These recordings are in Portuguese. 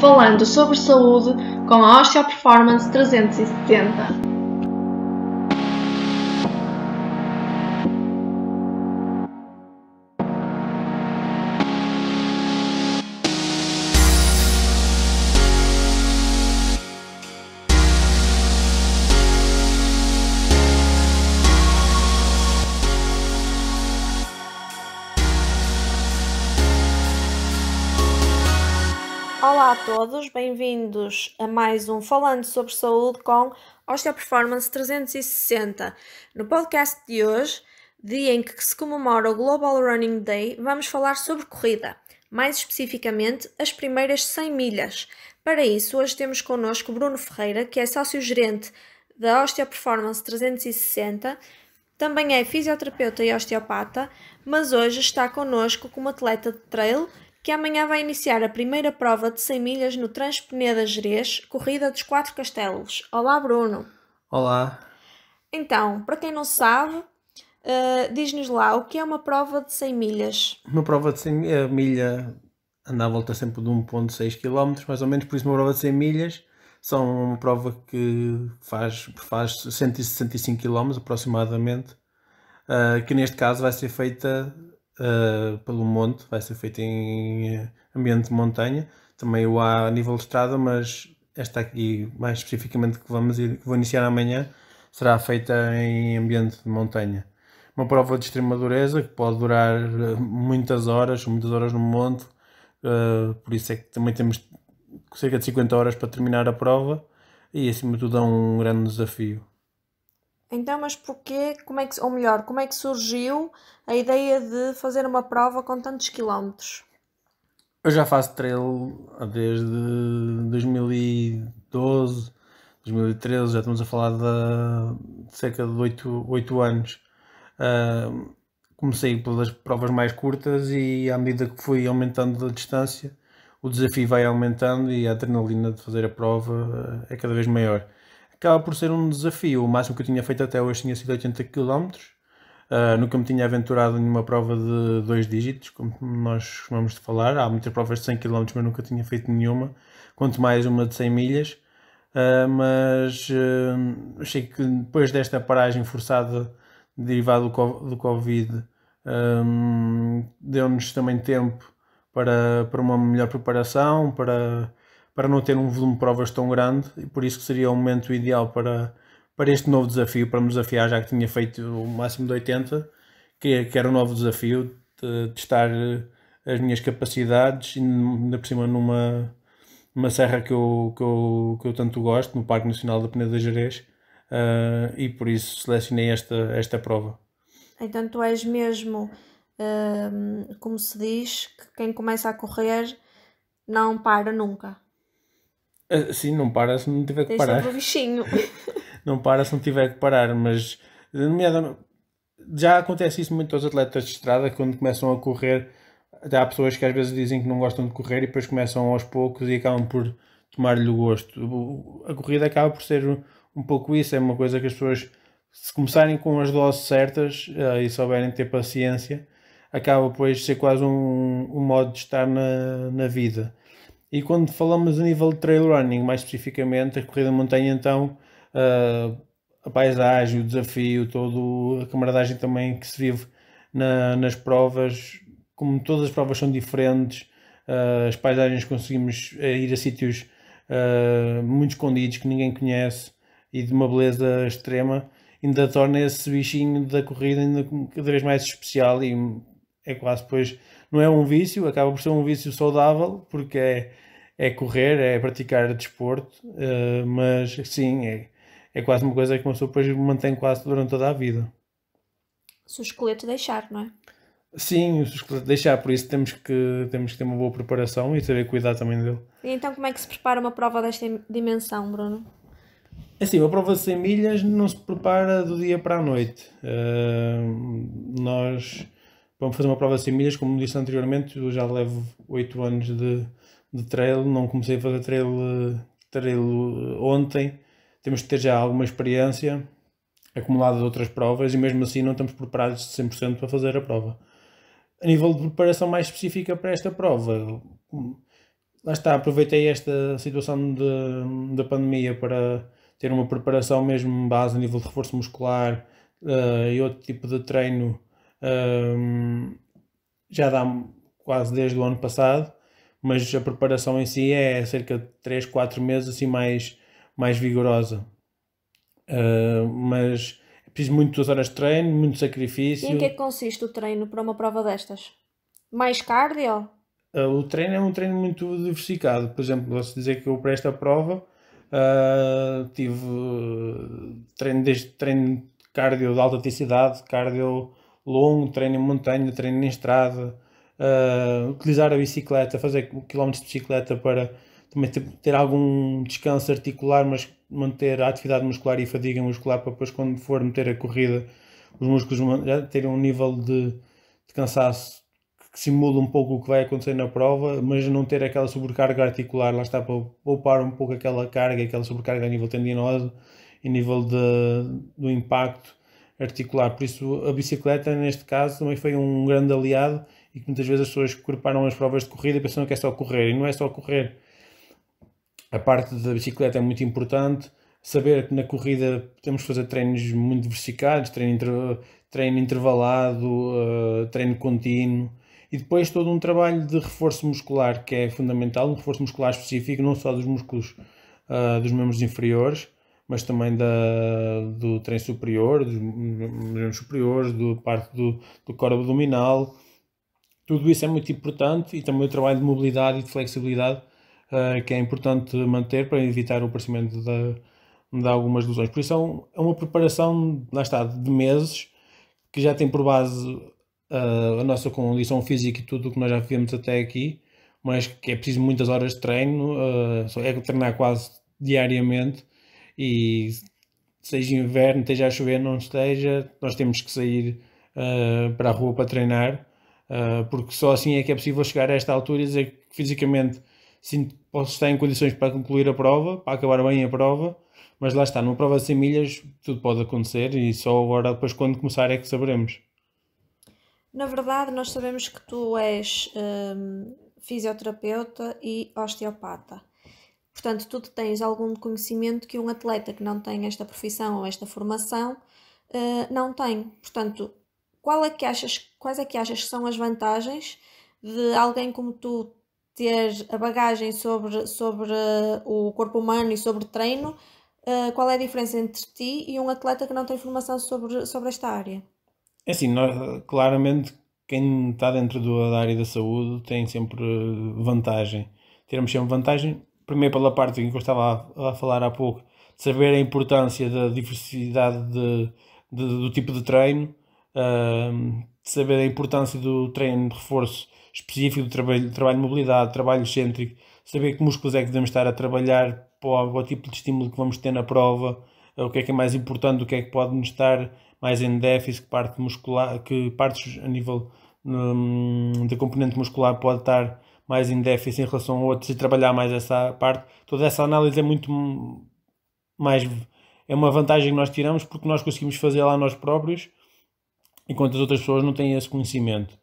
falando sobre saúde com a Osteo Performance 370. todos, bem-vindos a mais um Falando sobre Saúde com Osteoperformance 360. No podcast de hoje, dia em que se comemora o Global Running Day, vamos falar sobre corrida, mais especificamente as primeiras 100 milhas. Para isso, hoje temos connosco Bruno Ferreira, que é sócio-gerente da Osteoperformance 360, também é fisioterapeuta e osteopata, mas hoje está connosco como atleta de trail que amanhã vai iniciar a primeira prova de 100 milhas no Transpineda Jerez, corrida dos Quatro Castelos. Olá, Bruno. Olá. Então, para quem não sabe, uh, diz-nos lá o que é uma prova de 100 milhas. Uma prova de 100 milha, eh, milha anda à volta sempre de 1,6 km, mais ou menos, por isso uma prova de 100 milhas são uma prova que faz, faz 165 km aproximadamente, uh, que neste caso vai ser feita uh, pelo monte, vai ser feito em ambiente de montanha. Também o há a nível de estrada, mas esta aqui, mais especificamente, que, vamos ir, que vou iniciar amanhã, será feita em ambiente de montanha. Uma prova de extrema dureza que pode durar eh, muitas horas, muitas horas no monte, uh, por isso é que também temos cerca de 50 horas para terminar a prova e acima de tudo é um grande desafio. Então, mas porquê, como é que, ou melhor, como é que surgiu a ideia de fazer uma prova com tantos quilómetros? Eu já faço trail desde 2012, 2013, já estamos a falar de cerca de 8, 8 anos. Uh, comecei pelas provas mais curtas e à medida que fui aumentando a distância, o desafio vai aumentando e a adrenalina de fazer a prova ah, é cada vez maior acaba por ser um desafio. O máximo que eu tinha feito até hoje tinha sido 80 km. Uh, nunca me tinha aventurado em nenhuma prova de dois dígitos, como nós costumamos de falar. Há muitas provas de 100 km, mas nunca tinha feito nenhuma, quanto mais uma de 100 milhas. Uh, mas uh, achei que depois desta paragem forçada derivada do, do Covid, um, ah, deu-nos também tempo para, para uma melhor preparação, para para não ter um volume de provas tão grande e por isso que seria o momento ideal para, para este novo desafio, para me desafiar, já que tinha feito o máximo de 80, que, que era um novo desafio, de testar eh, as minhas capacidades, ainda por cima numa, numa serra que eu, que, eu, que eu tanto gosto, no Parque Nacional da Peneda Jerez, uh, e por isso selecionei esta, esta prova. Então tu és mesmo, uh, como se diz, que quem começa a correr não para nunca. Sim, não para se não tiver que Tens parar. um bichinho. não para se não tiver que parar, mas nomeadamente, já acontece isso muito aos atletas de estrada quando começam a correr. há pessoas que às vezes dizem que não gostam de correr e depois começam aos poucos e acabam por tomar-lhe o gosto. A corrida acaba por ser um pouco isso, é uma coisa que as pessoas, se começarem com as doses certas eh, e souberem ter paciência, acaba depois ser quase um, um modo de estar na, na vida e quando falamos a nível de trail running, mais especificamente, a corrida de montanha, então, uh, a paisagem, o desafio, todo a camaradagem também que se vive na, nas provas, como todas as provas são diferentes, uh, as paisagens conseguimos eh, ir a sítios uh, muito escondidos que ninguém conhece e de uma beleza extrema, ainda torna esse bichinho da corrida ainda cada vez mais especial e é quase depois não é um vício, acaba por ser um vício saudável, porque é, é correr, é praticar desporto, uh, mas sim, é, é quase uma coisa que uma pessoa depois mantém quase durante toda a vida. Se o esqueleto deixar, não é? Sim, o esqueleto deixar, por isso temos que, temos que ter uma boa preparação e saber cuidar também dele. E então como é que se prepara uma prova desta dimensão, Bruno? É assim, a prova de 100 milhas não se prepara do dia para a noite. Uh, nós Vamos fazer uma prova de 100 milhas, como disse anteriormente, eu já levo 8 anos de, de trail, não comecei a fazer trail, trail ontem, temos que ter já alguma experiência acumulada de outras provas e mesmo assim não estamos preparados de 100% para fazer a prova. A nível de preparação mais específica para esta prova, lá está, aproveitei esta situação da pandemia para ter uma preparação mesmo base a nível de reforço muscular uh, e outro tipo de treino um, já dá quase desde o ano passado, mas a preparação em si é cerca de 3, 4 meses assim mais, mais vigorosa. Uh, mas é preciso muitas horas de treino, muito sacrifício. E em que é que consiste o treino para uma prova destas? Mais cardio? Uh, o treino é um treino muito diversificado. Por exemplo, posso dizer que eu para esta prova uh, tive ah, treino, desde treino cardio de alta intensidade, cardio longo, treino em montanha, treino em estrada, uh, utilizar a bicicleta, fazer quilómetros de bicicleta para também ter algum descanso articular, mas manter a atividade muscular e a fadiga muscular para depois quando for meter a corrida os músculos já terem um nível de, de cansaço que simula um pouco o que vai acontecer na prova, mas não ter aquela sobrecarga articular, lá está para poupar um pouco aquela carga, aquela sobrecarga a nível tendinoso, a nível de, do impacto articular. Por isso, a bicicleta, neste caso, também foi um grande aliado e que muitas vezes as pessoas preparam as provas de corrida pensando que é só correr, e não é só correr. A parte da bicicleta é muito importante, saber que na corrida podemos fazer treinos muito diversificados, treino, inter... treino intervalado, uh, treino contínuo, e depois todo um trabalho de reforço muscular que é fundamental, um reforço muscular específico, não só dos músculos uh, dos membros inferiores, mas também da, do trem superior, dos membros superiores, do parte do, do coro abdominal. Tudo isso é muito importante e também o trabalho de mobilidade e de flexibilidade uh, que é importante manter para evitar o aparecimento de, de algumas lesões. Por isso é, é, uma preparação, lá está, de meses que já tem por base uh, a nossa condição física e tudo o que nós já vivemos até aqui, mas que é preciso muitas horas de treino, uh, é treinar quase diariamente e seja inverno, esteja a chover, não esteja, nós temos que sair uh, para a rua para treinar, uh, porque só assim é que é possível chegar a esta altura e dizer que fisicamente sinto, posso estar em condições para concluir a prova, para acabar bem a prova, mas lá está, numa prova de 100 milhas tudo pode acontecer e só agora depois quando começar é que saberemos. Na verdade, nós sabemos que tu és ah, fisioterapeuta e osteopata. Portanto, tu tens algum conhecimento que um atleta que não tem esta profissão ou esta formação uh, não tem. Portanto, qual é que achas, quais é que achas que são as vantagens de alguém como tu ter a bagagem sobre, sobre eh, o corpo humano e sobre treino? Uh, qual é a diferença entre ti e um atleta que não tem formação sobre, sobre esta área? É assim, nós, claramente quem está dentro do, da área da saúde tem sempre vantagem. Teremos sempre vantagem primeiro pela parte em que eu estava a, a falar há pouco, de saber a importância da diversidade de, de, do tipo de treino, uh, de saber a importância do treino de reforço específico, do trabalho, trabalho de mobilidade, trabalho excêntrico, saber que músculos é que devemos estar a trabalhar, o tipo de estímulo que vamos ter na prova, eh, o que é que é mais importante, o que é que pode nos estar mais em déficit, que parte muscular, que partes a nível um, da componente muscular pode estar mais em déficit em relação a outros e trabalhar mais essa parte, toda essa análise é muito mais. É uma vantagem que nós tiramos porque nós conseguimos fazer lá nós próprios, enquanto as outras pessoas não têm esse conhecimento.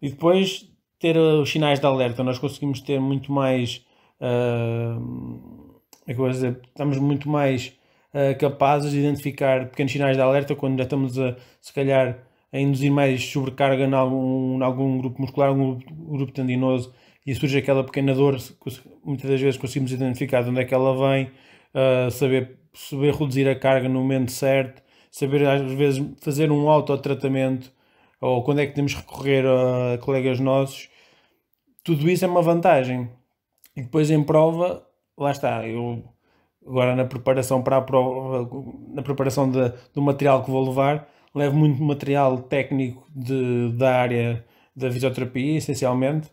E depois ter eh, os sinais de alerta, nós conseguimos ter muito mais. Uh, é que dizer, estamos muito mais uh, capazes de identificar pequenos sinais de alerta quando já estamos a, se calhar, a induzir mais sobrecarga em algum, em algum grupo muscular, algum grupo tendinoso e surge aquela pequena dor muitas das vezes conseguimos identificar de onde é que ela vem, uh, saber, saber reduzir a carga no momento certo, saber às vezes fazer um autotratamento ou quando é que temos recorrer a colegas nossos, tudo isso é uma vantagem. E depois em prova, lá está, eu agora na preparação para a prova, na preparação de, do material que vou levar, levo muito material técnico de, da área da fisioterapia, essencialmente,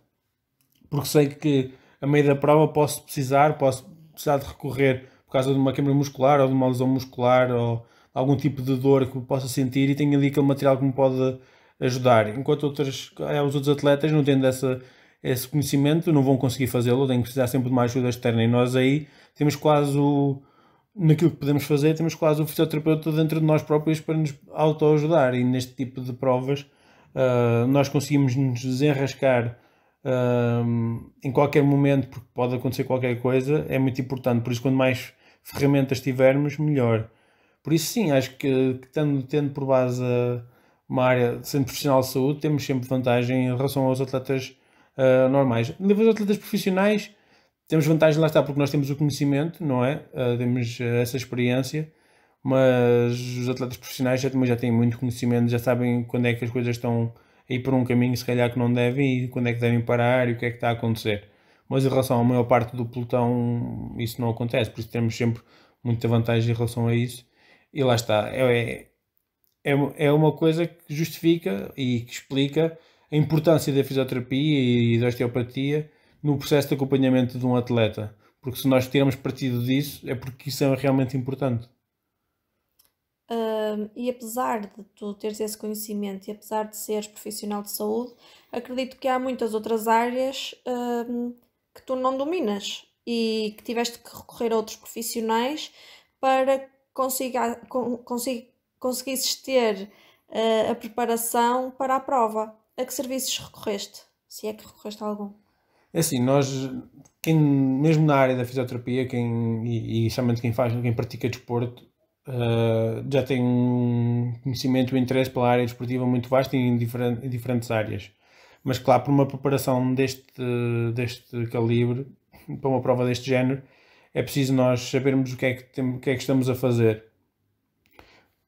porque sei que a meio da prova posso precisar, posso precisar de recorrer por causa de uma quebra muscular ou de uma lesão muscular ou algum tipo de dor que possa sentir e tenho ali aquele material que me pode ajudar. Enquanto outras, eh, os outros atletas não têm essa, esse conhecimento, não vão conseguir fazê-lo, têm que precisar sempre de uma ajuda externa. E nós aí temos quase o, naquilo que podemos fazer, temos quase o fisioterapeuta dentro de nós próprios para nos autoajudar. E neste tipo de provas uh, nós conseguimos nos desenrascar um, em qualquer momento, porque pode acontecer qualquer coisa, é muito importante. Por isso, quanto mais ferramentas tivermos, melhor. Por isso, sim, acho que, que tendo, tendo por base uma área sendo profissional de saúde, temos sempre vantagem em relação aos atletas uh, normais. No nível dos atletas profissionais, temos vantagem lá está, porque nós temos o conhecimento, não é? Uh, temos uh, essa experiência, mas os atletas profissionais já, já têm muito conhecimento, já sabem quando é que as coisas estão ir por um caminho se calhar que não devem e quando é que devem parar e o que é que está a acontecer. Mas em relação à maior parte do pelotão, isso não acontece, por isso temos sempre muita vantagem em relação a isso. E lá está, é, é, é, é uma coisa que justifica e que explica a importância da fisioterapia e da osteopatia no processo de acompanhamento de um atleta. Porque se nós tirarmos partido disso, é porque isso é realmente importante. Uh, e apesar de tu teres esse conhecimento e apesar de seres profissional de saúde, acredito que há muitas outras áreas uh, que tu não dominas e que tiveste que recorrer a outros profissionais para conseguir conseguir conseguir conseguisses ter uh, a preparação para a prova. A que serviços recorreste? Se é que recorreste a algum? É assim, nós, quem, mesmo na área da fisioterapia, quem, e, e quem faz, quem pratica desporto, ah, já tem um conhecimento e um interesse pela área desportiva muito vasto em, em diferentes áreas. Mas, claro, para uma preparação deste, deste calibre, para uma prova deste género, é preciso nós sabermos o que é que, tem, o que, é que estamos a fazer.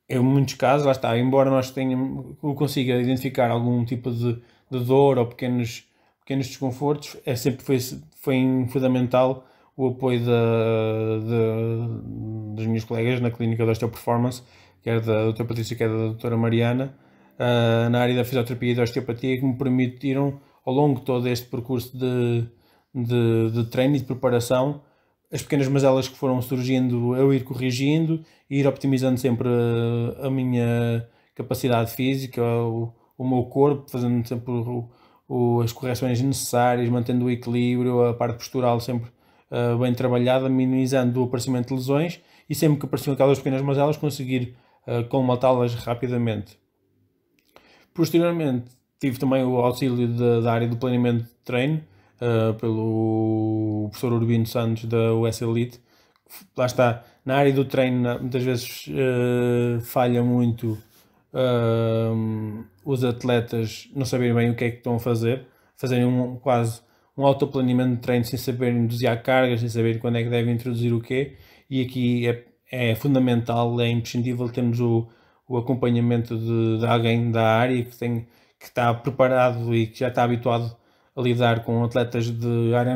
Em muitos casos, lá está, embora nós tenhamos, eu consiga identificar algum tipo de, de dor ou pequenos, pequenos desconfortos, é sempre foi, foi fundamental o apoio de, de, dos meus colegas na clínica da osteoperformance, quer da doutora Patrícia, quer da doutora Mariana, uh, na área da fisioterapia e da osteopatia, que me permitiram, ao longo de todo este percurso de, de, de treino e de preparação, as pequenas mazelas que foram surgindo, eu ir corrigindo ir optimizando sempre a, a minha capacidade física, o, o meu corpo, fazendo sempre o, o, as correções necessárias, mantendo o equilíbrio, a parte postural sempre uh, bem trabalhada, minimizando o aparecimento de lesões e sempre que apareciam aquelas pequenas mazelas, conseguir uh, colmatá-las rapidamente. Posteriormente, tive também o auxílio da área do planeamento de treino, uh, pelo professor Urbino Santos da US Elite. Lá está, na área do treino, muitas vezes uh, falha muito os atletas não saberem bem o que é que estão a fazer, fazerem um, quase um autoplaneamento de treino sem saber induzir cargas, sem saber quando é que deve introduzir o quê. E aqui é, é fundamental, é imprescindível termos o, o acompanhamento de, de, alguém da área que, tem, que está preparado e que já está habituado a lidar com atletas de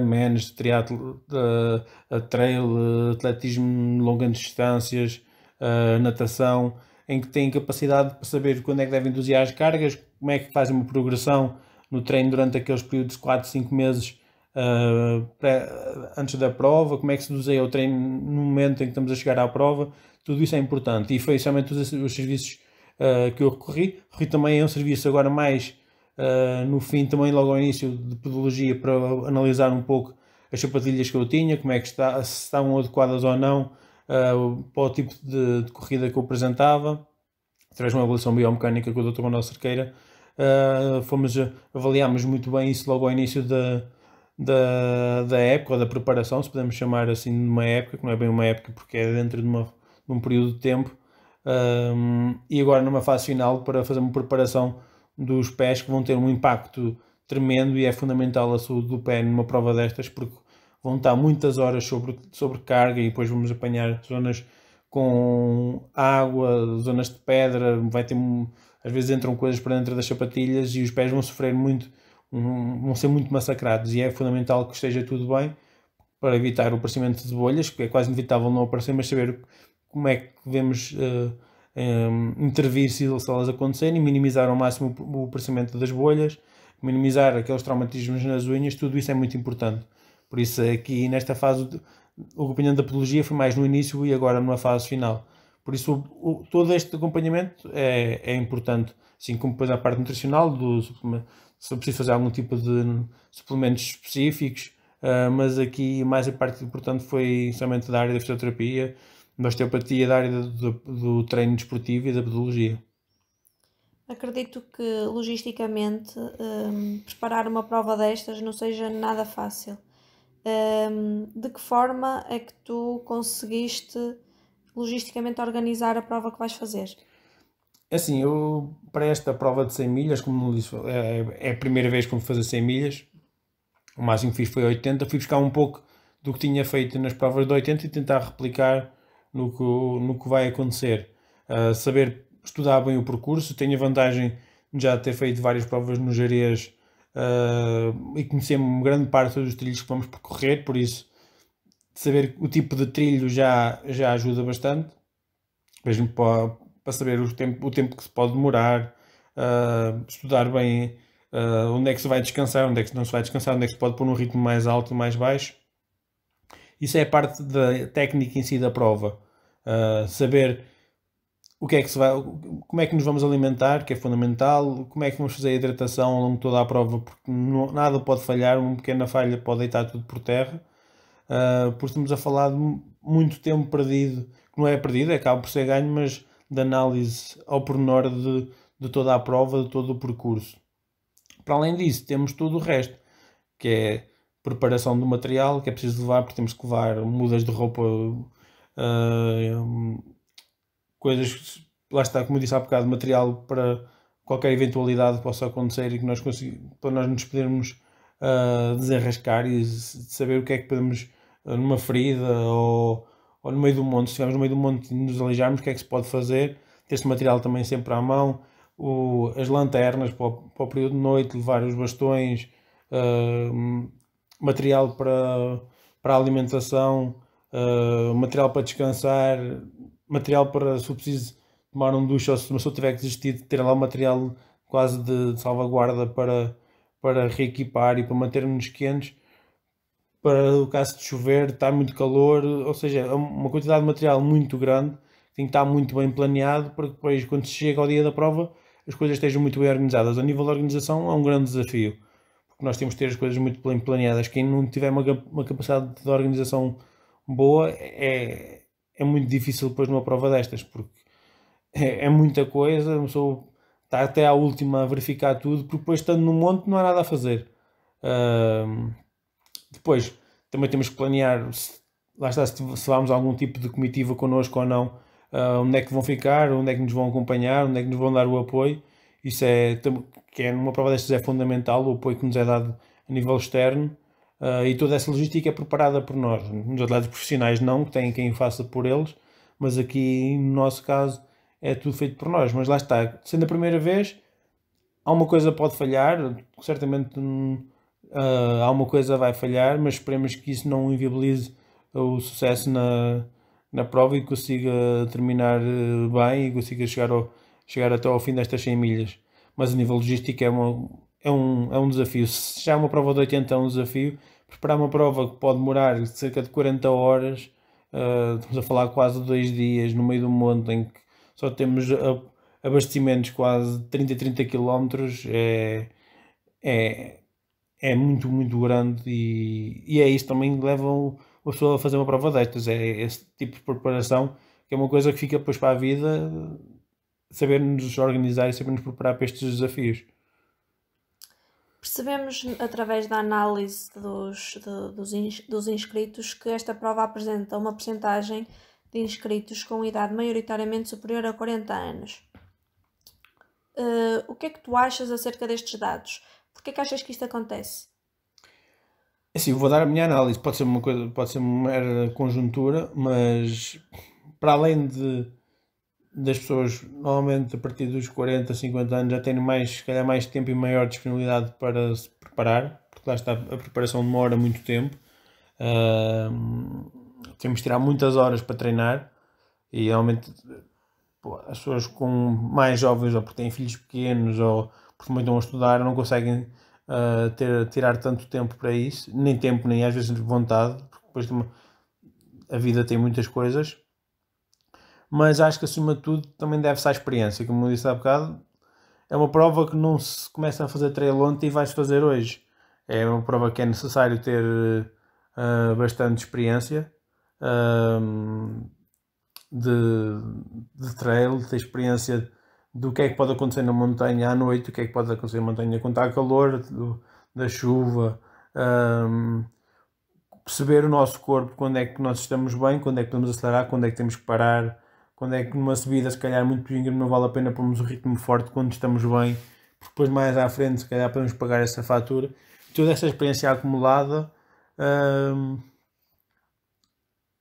menos de triatlo, de, de trail, atletismo de longas distâncias, natação, em que têm capacidade para saber quando é que devem induzir as cargas, como é que fazem uma progressão no treino durante aqueles períodos de 4, 5 meses uh, pré, antes da prova, como é que se desenha o treino no momento em que estamos a chegar à prova, tudo isso é importante. E foi somente os, os serviços uh, que eu recorri. Recorri também é um serviço agora mais uh, no fim, também logo ao início, de podologia, para analisar um pouco as sapatilhas que eu tinha, como é que está, se estavam adequadas ou não uh, para o tipo de, de corrida que eu apresentava. Traz uma avaliação biomecânica com o Dr. Manuel Cerqueira Uh, fomos, ah, avaliámos muito bem isso logo ao início da, da, da época, ou da preparação, se podemos chamar assim de uma época, que não é bem uma época porque é dentro de, uma, de um período de tempo. Ah, e agora numa fase final para fazer uma preparação dos pés que vão ter um impacto tremendo e é fundamental a saúde do pé numa prova destas porque vão estar muitas horas sobre, sobre carga e depois vamos apanhar zonas com água, zonas de pedra, vai ter às vezes entram coisas para dentro das sapatilhas e os pés vão sofrer muito, vão ser muito massacrados e é fundamental que esteja tudo bem para evitar o aparecimento de bolhas, que é quase inevitável não aparecer, mas saber como é que devemos uh, eh, um, intervir se, elas acontecerem, minimizar ao máximo o aparecimento das bolhas, minimizar aqueles traumatismos nas unhas, tudo isso é muito importante. Por isso, aqui nesta fase, o acompanhamento da podologia foi mais no início e agora numa fase final. Por isso, o, o, todo este acompanhamento é, é importante, assim como depois a parte nutricional, do, se eu preciso fazer algum tipo de suplementos específicos, uh, mas aqui mais a parte importante foi somente da área da fisioterapia, da osteopatia, da área do, do treino desportivo e da pedologia. Acredito que logisticamente um, ah, preparar uma prova destas não seja nada fácil. Um, ah, de que forma é que tu conseguiste logisticamente organizar a prova que vais fazer? É assim, eu para esta prova de 100 milhas, como disse, é, é, a primeira vez que vou fazer 100 milhas, o máximo que fiz foi 80, fui buscar um pouco do que tinha feito nas provas de 80 e tentar replicar no que, no que vai acontecer. Uh, saber estudar bem o percurso, tenho a vantagem de já ter feito várias provas no areias uh, e conhecer grande parte dos trilhos que vamos percorrer, por isso saber o tipo de trilho já, já ajuda bastante, mesmo para, para saber o tempo, o tempo que se pode demorar, uh, estudar bem uh, onde é que se vai descansar, onde é que não se vai descansar, onde é que se pode pôr um ritmo mais alto, mais baixo. Isso é parte da técnica em si da prova. Uh, saber o que é que se vai, como é que nos vamos alimentar, que é fundamental, como é que vamos fazer a hidratação ao longo de toda a prova, porque não, nada pode falhar, uma pequena falha pode deitar tudo por terra uh, porque estamos a falar de muito tempo perdido, que não é perdido, é acaba por ser ganho, mas de análise ao pormenor de, de toda a prova, de todo o percurso. Para além disso, temos tudo o resto, que é preparação do material, que é preciso levar, porque temos que levar mudas de roupa, uh, coisas, lá está, como disse há bocado, material para qualquer eventualidade que possa acontecer e que nós para nós nos podermos uh, desenrascar e saber o que é que podemos numa ferida ou, ou no meio do monte, se estivermos no meio do monte e nos aleijarmos, o que é que se pode fazer? Ter este material também sempre à mão, o, as lanternas para o, para o, período de noite, levar os bastões, uh, material para, para alimentação, uh, material para descansar, material para se eu preciso tomar um ducho ou se uma pessoa tiver que desistir, ter lá o material quase de, de salvaguarda para, para reequipar e para manter-nos quentes para o caso de chover, está muito calor, ou seja, é uma quantidade de material muito grande, tem que estar muito bem planeado para que depois, quando se chega ao dia da prova, as coisas estejam muito bem organizadas. A nível da organização é um grande desafio, porque nós temos que ter as coisas muito bem planeadas. Quem não tiver uma, uma capacidade de organização boa é, é muito difícil depois numa prova destas, porque é, é muita coisa, uma pessoa está até à última a verificar tudo, porque depois estando no monte não há nada a fazer. Uh, depois, também temos que planear, se, lá está, se, se vamos algum tipo de comitiva connosco ou não, uh, onde é que vão ficar, onde é que nos vão acompanhar, onde é que nos vão dar o apoio. Isso é, que é numa prova destas é fundamental, o apoio que nos é dado a nível externo. Uh, e toda essa logística é preparada por nós. Nos atletas profissionais não, que têm quem faça por eles, mas aqui no nosso caso é tudo feito por nós. Mas lá está, sendo a primeira vez, alguma coisa pode falhar, certamente hum, uh, alguma coisa vai falhar, mas esperemos que isso não inviabilize o sucesso na, na prova e consiga terminar eh, bem e consiga chegar, ao, chegar até ao fim destas 100 milhas. Mas a nível logístico é, uma, é, um, é um desafio. Se já é uma prova de 80 é um desafio, preparar uma prova que pode demorar cerca de 40 horas, uh, estamos a falar quase dois dias no meio do mundo em que só temos abastecimentos quase 30 30 km, é, é, é muito, muito grande e, e é isso também levam a pessoa a fazer uma prova destas, é esse tipo de preparação que é uma coisa que fica depois para a vida, saber-nos organizar e saber-nos preparar para estes desafios. Percebemos através da análise dos, de, dos, ins, dos inscritos que esta prova apresenta uma percentagem de inscritos com idade maioritariamente superior a 40 anos. Uh, o que é que tu achas acerca destes dados? Porquê que achas que isto acontece? É assim, vou dar a minha análise. Pode ser uma coisa, pode ser uma mera conjuntura, mas para além de das pessoas normalmente a partir dos 40, 50 anos já têm mais, se calhar mais tempo e maior disponibilidade para se preparar, porque lá está a preparação demora muito tempo. Uh, temos de tirar muitas horas para treinar e realmente pô, as pessoas com mais jovens ou porque têm filhos pequenos ou porque estão a estudar, não conseguem uh, ter, tirar tanto tempo para isso, nem tempo, nem às vezes vontade, porque depois uma, a vida tem muitas coisas. Mas acho que acima de tudo também deve-se à experiência, como eu disse há bocado, é uma prova que não se começa a fazer trail ontem e vais fazer hoje. É uma prova que é necessário ter uh, bastante experiência uh, de, de trail, ter experiência do que é que pode acontecer na montanha à noite, o que é que pode acontecer na montanha quando está calor, do, da chuva, um, perceber o nosso corpo, quando é que nós estamos bem, quando é que podemos acelerar, quando é que temos que parar, quando é que numa subida, se calhar muito íngreme, não vale a pena pôrmos o ritmo forte quando estamos bem, porque depois mais à frente, se calhar, podemos pagar essa fatura. Toda essa experiência acumulada um,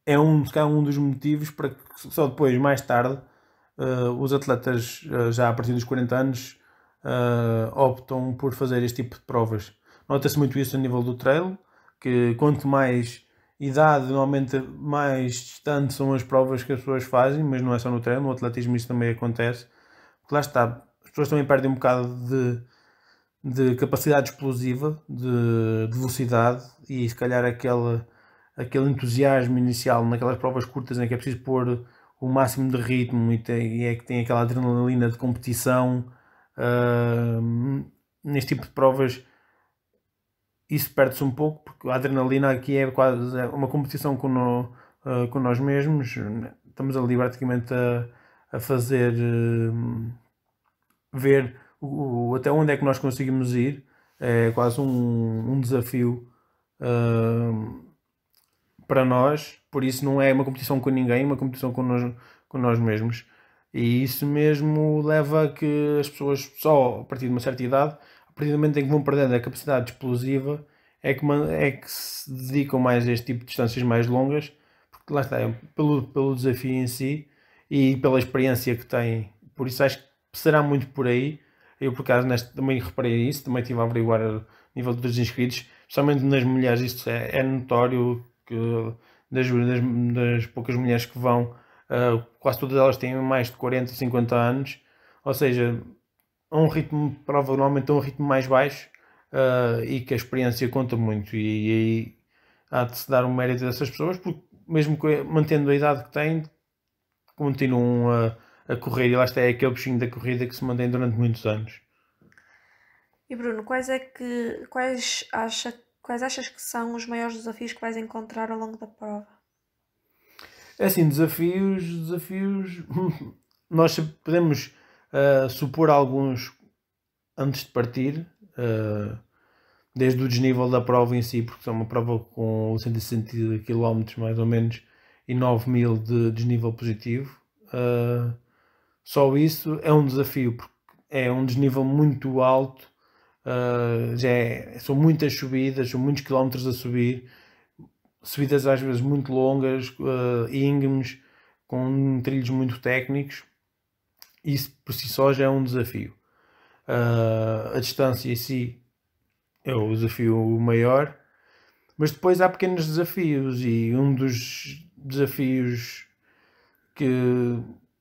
é um, se um dos motivos para que só depois, mais tarde, eh, os atletas eh, já a partir dos 40 anos eh, optam por fazer este tipo de provas. Nota-se muito isso a nível do trail, que quanto mais idade, normalmente mais distante são as provas que as pessoas fazem, mas não é só no treino, no atletismo isso também acontece. Porque lá está, as pessoas também perdem um bocado de, de capacidade explosiva, de, de velocidade e se calhar aquele, aquele entusiasmo inicial naquelas provas curtas em que é preciso pôr o máximo de ritmo e, tem, e é que tem aquela adrenalina de competição. Uh, neste tipo de provas, isso perde-se um pouco, porque a adrenalina aqui é quase é uma competição com, no, uh, ah, com nós mesmos. Né? Estamos ali praticamente a, a fazer uh, ver o, o, até onde é que nós conseguimos ir. É quase um, um desafio. Uh, para nós, por isso não é uma competição com ninguém, é uma competição com nós, com nós mesmos. E isso mesmo leva a que as pessoas, só a partir de uma certa idade, a partir do momento em que vão perdendo a capacidade explosiva, é que, é que se dedicam mais a este tipo de distâncias mais longas, porque lá está, é pelo, pelo desafio em si e pela experiência que têm. Por isso acho que será muito por aí. Eu, por acaso, neste, também reparei isso, também estive a averiguar o nível dos inscritos, especialmente nas mulheres, isso é, é notório que das, das, das poucas mulheres que vão, uh, quase todas elas têm mais de 40, 50 anos, ou seja, a um ritmo, provavelmente a um ritmo mais baixo uh, e que a experiência conta muito. E, aí há de se dar o um mérito dessas pessoas, porque mesmo que, mantendo a idade que têm, continuam a, a correr. E lá está, é aquele bichinho da corrida que se mantém durante muitos anos. E Bruno, quais é que quais acha Quais achas que são os maiores desafios que vais encontrar ao longo da prova? É assim, desafios, desafios. Nós podemos uh, supor alguns antes de partir, uh, desde o desnível da prova em si, porque é uma prova com 160 km mais ou menos e 9 mil de desnível positivo. Uh, só isso é um desafio, porque é um desnível muito alto ah, já é, são muitas subidas, são muitos quilómetros a subir, subidas às vezes muito longas, uh, ah, íngremes, com trilhos muito técnicos. Isso por si só já é um desafio. Uh, a distância em si é o desafio maior, mas depois há pequenos desafios e um dos desafios que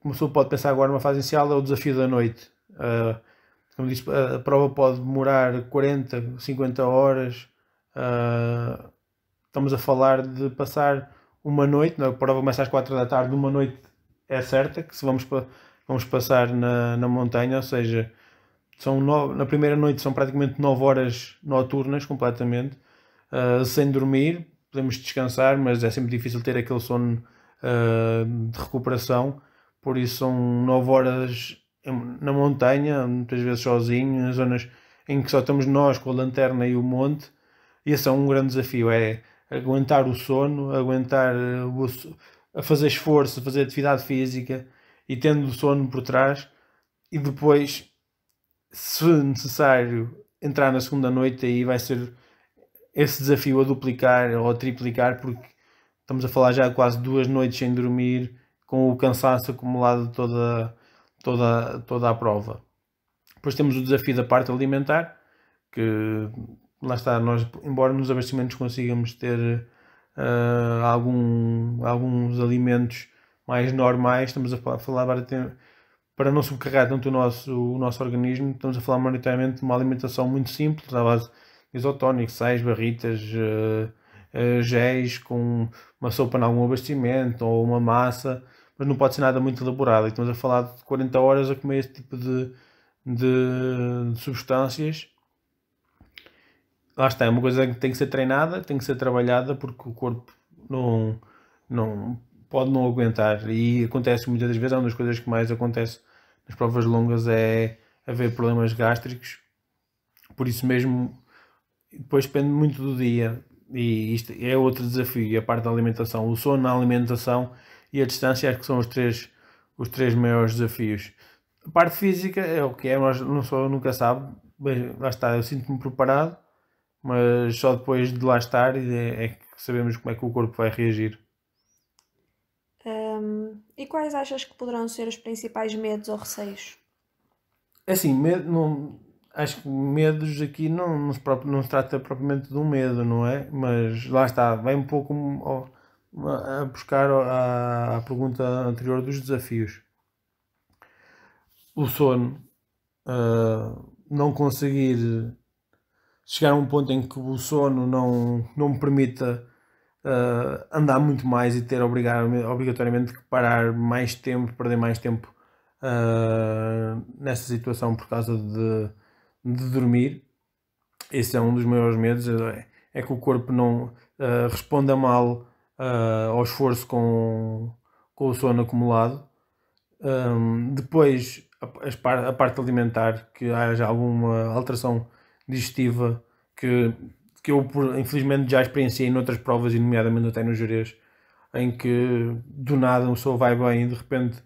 uma pessoa pode pensar agora numa fase inicial é o desafio da noite. Uh, como disse, a prova pode demorar 40, 50 horas. Uh, estamos a falar de passar uma noite, é? a prova começa às 4 da tarde, uma noite é certa, que se vamos, vamos passar na, na montanha, ou seja, são nove na primeira noite são praticamente 9 horas noturnas completamente, uh, sem dormir, podemos descansar, mas é sempre difícil ter aquele sono uh, de recuperação, por isso são 9 horas na montanha, muitas vezes sozinho, nas zonas em que só estamos nós com a lanterna e o monte. Esse é um grande desafio, é aguentar o sono, aguentar eh, o, a fazer esforço, fazer atividade física e tendo o sono por trás e depois, se necessário, entrar na segunda noite aí vai ser esse desafio a duplicar ou a triplicar porque estamos a falar já quase duas noites sem dormir com o cansaço acumulado toda toda, toda a prova. Depois temos o desafio da parte alimentar, que lá está, nós, embora nos abastecimentos consigamos ter uh, algum, alguns alimentos mais normais, estamos a falar para, para não sobrecarregar tanto o nosso, o nosso organismo, estamos a falar maioritariamente de uma alimentação muito simples, à base de isotónicos, sais, barritas, uh, uh, géis, com uma sopa em algum abastecimento ou uma massa, mas não pode ser nada muito elaborado. E estamos a falar de 40 horas a comer esse tipo de, de, de substâncias. Lá está, é uma coisa que tem que ser treinada, tem que ser trabalhada, porque o corpo não, não pode não aguentar. E acontece muitas das vezes, é uma das coisas que mais acontece nas provas longas é haver problemas gástricos. Por isso mesmo, depois depende muito do dia. E isto é outro desafio, a parte da alimentação. O sono na alimentação e a distância acho que são os três, os três maiores desafios. A parte física é o que é, mas não sou, nunca sabe. Bem, lá está, eu sinto-me preparado, mas só depois de lá estar é, é que sabemos como é que o corpo vai reagir. Hum, e quais achas que poderão ser os principais medos ou receios? É assim, medo, não, acho que medos aqui não, não, se, não se trata propriamente de um medo, não é? Mas lá está, vai um pouco a buscar a, a pergunta anterior dos desafios. O sono, uh, não conseguir chegar a um ponto em que o sono não, não me permita uh, andar muito mais e ter obrigar, obrigatoriamente que parar mais tempo, perder mais tempo uh, nessa situação por causa de, de dormir. Esse é um dos maiores medos, é, é que o corpo não uh, responda mal uh, ao esforço com, com o sono acumulado. Um, depois, a, a, parte alimentar, que haja alguma alteração digestiva que, que eu, infelizmente, já experienciei em outras provas, e nomeadamente até no jurez, em que do nada o sono vai bem e de repente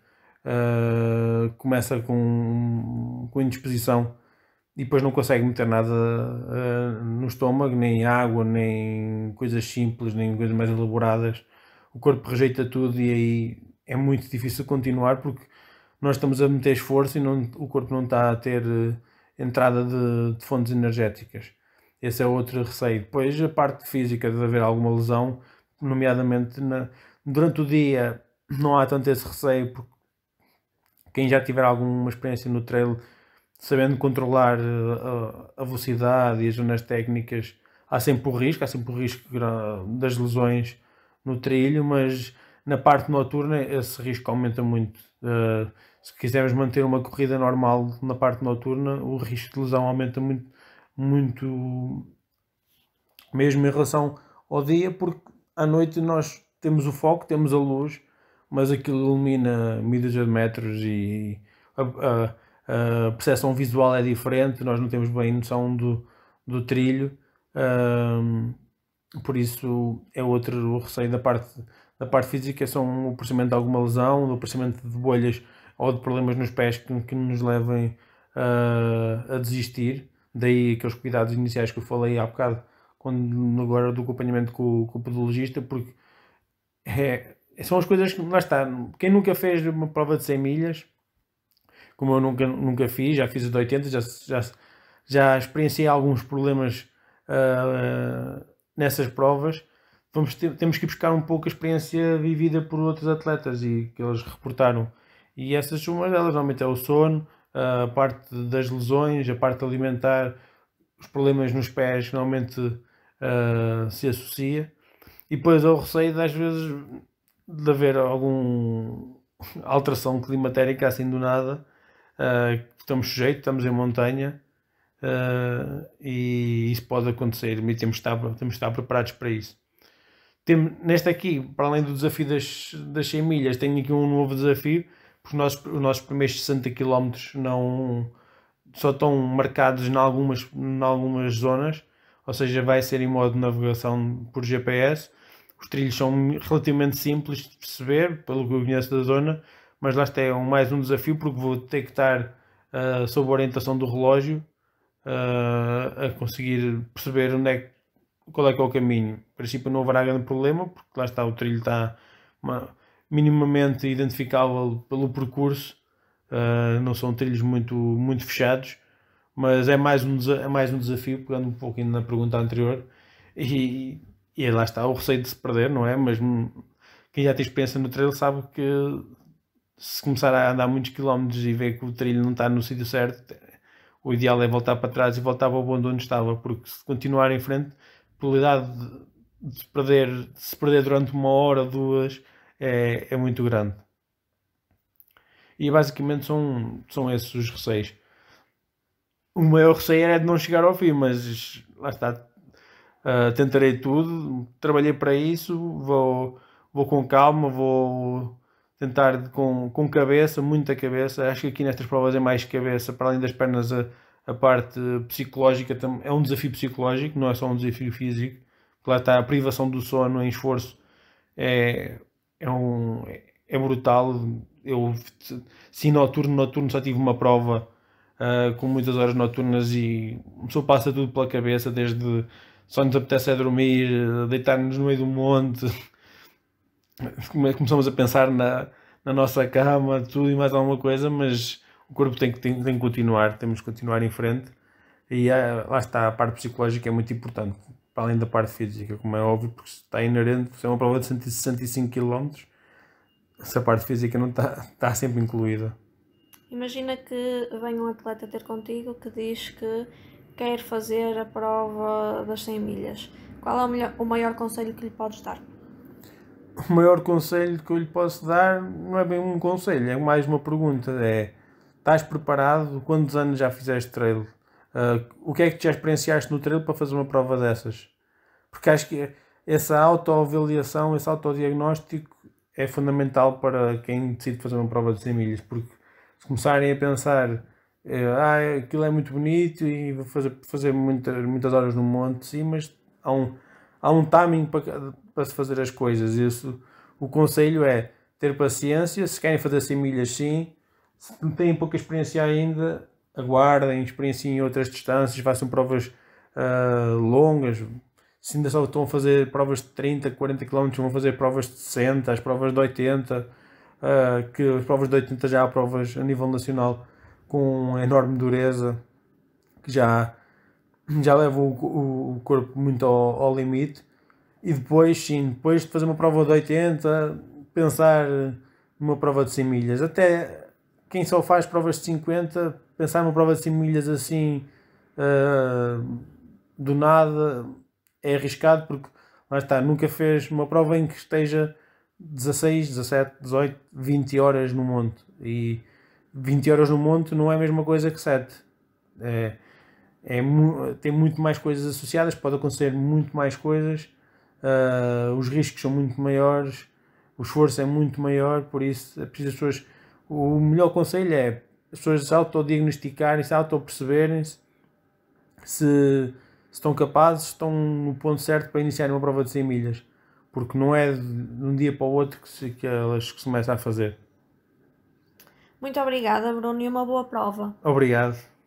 uh, começa com, com indisposição e depois não consegue meter nada uh, no estômago, nem água, nem coisas simples, nem coisas mais elaboradas. O corpo rejeita tudo e aí é muito difícil continuar porque nós estamos a meter esforço e não, o corpo não está a ter uh, entrada de, de, fontes energéticas. Esse é outro receio. Depois a parte física de haver alguma lesão, nomeadamente na, durante o dia não há tanto esse receio porque quem já tiver alguma experiência no trailer sabendo controlar eh, a, velocidade e as zonas técnicas, há sempre o risco, há sempre o risco das lesões no trilho, mas na parte noturna esse risco aumenta muito. Eh, se quisermos manter uma corrida normal na parte noturna, o risco de lesão aumenta muito, muito mesmo em relação ao dia, porque à noite nós temos o foco, temos a luz, mas aquilo ilumina milhares de metros e a, a, ah, a percepção visual é diferente, nós não temos bem noção do, do trilho, ah, por isso é outro receio da parte, da parte física, é são o aparecimento de alguma lesão, o aparecimento de bolhas ou de problemas nos pés que, que nos levem a, ah, a desistir, daí aqueles cuidados iniciais que eu falei há bocado, quando, agora do acompanhamento com, com o pedologista, porque é, são as coisas que, lá está, quem nunca fez uma prova de 100 milhas, como eu nunca, nunca fiz, já fiz a de 80, já, já, já experienciei alguns problemas uh, nessas provas. Vamos ter, temos que buscar um pouco a experiência vivida por outros atletas e que eles reportaram. E essas são uma delas, normalmente é o sono, a parte das lesões, a parte alimentar, os problemas nos pés normalmente uh, se associa. E depois ao receio às vezes de haver alguma alteração climatérica assim do nada uh, estamos sujeitos, estamos em montanha uh, e isso pode acontecer e temos de estar, temos de estar preparados para isso. Tem, nesta aqui, para além do desafio das, das 100 milhas, tenho aqui um novo desafio, porque os nossos, os nossos primeiros 60 km não, só estão marcados em algumas, em algumas zonas, ou seja, vai ser em modo de navegação por GPS. Os trilhos são relativamente simples de perceber, pelo que eu conheço da zona, mas lá está é um, mais um desafio porque vou ter que estar uh, sob a orientação do relógio uh, a conseguir perceber onde é que, qual é que é o caminho. No princípio não haverá grande problema porque lá está o trilho está uma, minimamente identificável pelo percurso, uh, não são trilhos muito, muito fechados, mas é mais, um, é mais um desafio, pegando um pouco na pergunta anterior, e, e lá está o receio de se perder, não é? Mas hum, quem já te pensa no trailer sabe que se começar a andar muitos quilómetros e ver que o trilho não está no sítio certo, o ideal é voltar para trás e voltar para o ponto onde estava, porque se continuar em frente, a probabilidade de, perder, de se perder durante uma hora, duas, é, é muito grande. E basicamente são, são esses os receios. O maior receio era de não chegar ao fim, mas lá está. Uh, tentarei tudo, trabalhei para isso, vou, vou com calma, vou tentar com, com cabeça, muita cabeça. Acho que aqui nestas provas é mais cabeça, para além das pernas, a, a parte psicológica é um desafio psicológico, não é só um desafio físico. Lá está a privação do sono em esforço é, é, um, é brutal. Eu, se noturno, noturno só tive uma prova uh, com muitas horas noturnas e a pessoa passa tudo pela cabeça, desde só nos apetece a é dormir, deitar-nos no meio do monte começamos a pensar na, na nossa cama, tudo e mais alguma coisa, mas o corpo tem que, tem, tem que continuar, temos que continuar em frente. E há, ah, lá está, a parte psicológica é muito importante, para além da parte física, como é óbvio, porque está inerente, se é uma prova de 165 km, essa parte física não está, está sempre incluída. Imagina que vem um atleta ter contigo que diz que quer fazer a prova das 100 milhas. Qual é o, melhor, o maior conselho que lhe podes dar? o maior conselho que eu lhe posso dar não é bem um conselho, é mais uma pergunta. É, estás preparado? Quantos anos já fizeste trailer? Uh, ah, o que é que já experienciaste no trailer para fazer uma prova dessas? Porque acho que essa autoavaliação, esse autodiagnóstico é fundamental para quem decide fazer uma prova de 100 milhas, porque se começarem a pensar é, ah, aquilo é muito bonito e vou fazer, fazer muitas, muitas horas no monte, sim, mas há um há um timing para, se fazer as coisas. Isso, o conselho é ter paciência, se querem fazer 100 milhas, sim. Se têm pouca experiência ainda, aguardem, experienciem outras distâncias, façam provas uh, longas. Se ainda só estão a fazer provas de 30, 40 km, vão fazer provas de 60, as provas de 80, uh, ah, que as provas de 80 já há provas a nível nacional com enorme dureza, que já há já levam o, o corpo muito ao, ao, limite. E depois, sim, depois de fazer uma prova de 80, pensar numa prova de 100 milhas. Até quem só faz provas de 50, pensar numa prova de 100 milhas assim, uh, do nada, é arriscado, porque lá está, nunca fez uma prova em que esteja 16, 17, 18, 20 horas no monte. E 20 horas no monte não é a mesma coisa que 7. É é, tem muito mais coisas associadas, pode acontecer muito mais coisas, uh, os riscos são muito maiores, o esforço é muito maior, por isso é preciso as pessoas. O melhor conselho é as pessoas se autodiagnosticarem, se autoperceberem-se se, estão capazes, estão no ponto certo para iniciar uma prova de 100 milhas, porque não é de um dia para o outro que, se, que elas começam a fazer. Muito obrigada, Bruno, e uma boa prova. Obrigado.